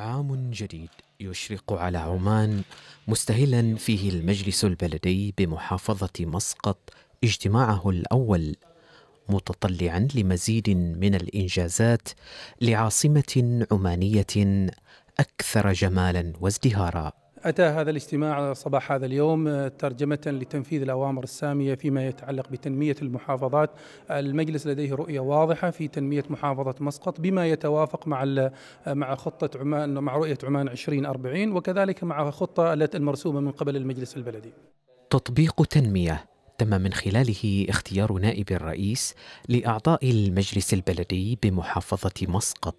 عام جديد يشرق على عمان مستهلا فيه المجلس البلدي بمحافظة مسقط اجتماعه الأول متطلعا لمزيد من الإنجازات لعاصمة عمانية أكثر جمالا وازدهارا أتى هذا الاجتماع صباح هذا اليوم آه، ترجمة لتنفيذ الأوامر السامية فيما يتعلق بتنمية المحافظات المجلس لديه رؤية واضحة في تنمية محافظة مسقط بما يتوافق مع آه، مع خطة عمان مع رؤية عمان 2040 وكذلك مع خطة المرسومة من قبل المجلس البلدي تطبيق تنمية تم من خلاله اختيار نائب الرئيس لاعضاء المجلس البلدي بمحافظه مسقط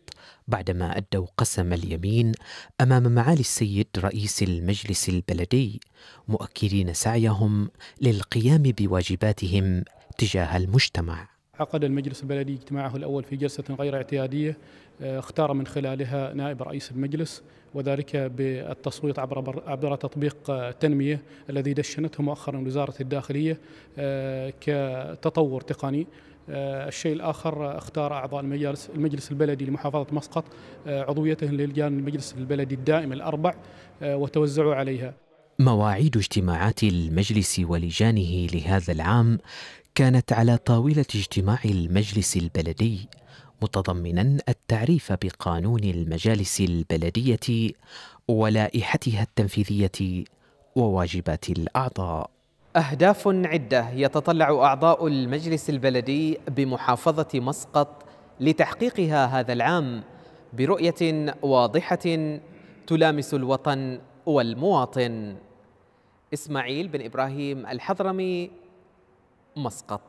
بعدما ادوا قسم اليمين امام معالي السيد رئيس المجلس البلدي مؤكدين سعيهم للقيام بواجباتهم تجاه المجتمع عقد المجلس البلدي اجتماعه الأول في جلسة غير اعتيادية آه، اختار من خلالها نائب رئيس المجلس وذلك بالتصويت عبر عبر تطبيق آه، تنمية الذي دشنته مؤخرا وزارة الداخلية آه، كتطور تقني الشيء الآخر اختار أعضاء المجلس, المجلس البلدي لمحافظة مسقط عضويتهم للجان المجلس البلدي الدائم الأربع وتوزعوا عليها مواعيد اجتماعات المجلس ولجانه لهذا العام كانت على طاولة اجتماع المجلس البلدي متضمنا التعريف بقانون المجالس البلدية ولائحتها التنفيذية وواجبات الأعضاء. أهداف عدة يتطلع أعضاء المجلس البلدي بمحافظة مسقط لتحقيقها هذا العام برؤية واضحة تلامس الوطن والمواطن إسماعيل بن إبراهيم الحضرمي مسقط